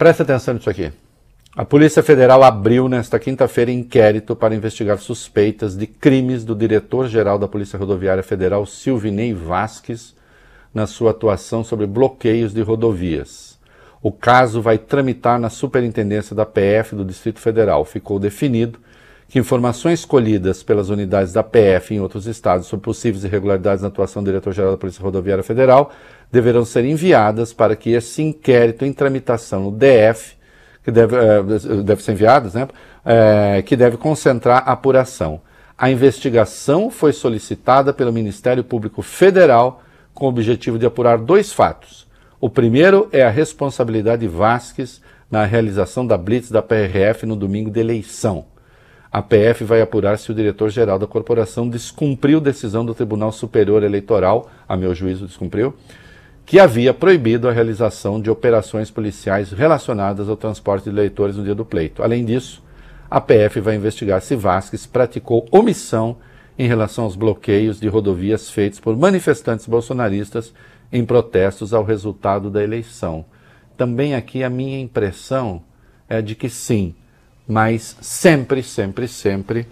Presta atenção nisso aqui. A Polícia Federal abriu nesta quinta-feira inquérito para investigar suspeitas de crimes do diretor-geral da Polícia Rodoviária Federal, Silvinei Vasques, na sua atuação sobre bloqueios de rodovias. O caso vai tramitar na Superintendência da PF do Distrito Federal. Ficou definido que informações colhidas pelas unidades da PF em outros estados sobre possíveis irregularidades na atuação do diretor-geral da Polícia Rodoviária Federal deverão ser enviadas para que esse inquérito em tramitação no DF, que deve, eh, deve ser enviadas, né, é, que deve concentrar a apuração. A investigação foi solicitada pelo Ministério Público Federal com o objetivo de apurar dois fatos. O primeiro é a responsabilidade de Vasques na realização da blitz da PRF no domingo de eleição. A PF vai apurar se o diretor-geral da corporação descumpriu decisão do Tribunal Superior Eleitoral, a meu juízo descumpriu, que havia proibido a realização de operações policiais relacionadas ao transporte de eleitores no dia do pleito. Além disso, a PF vai investigar se Vasques praticou omissão em relação aos bloqueios de rodovias feitos por manifestantes bolsonaristas em protestos ao resultado da eleição. Também aqui a minha impressão é de que sim, mas sempre, sempre, sempre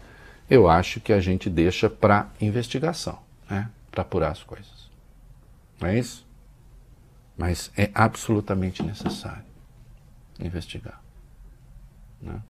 eu acho que a gente deixa para investigação, né? para apurar as coisas. Não é isso? Mas é absolutamente necessário investigar. Né?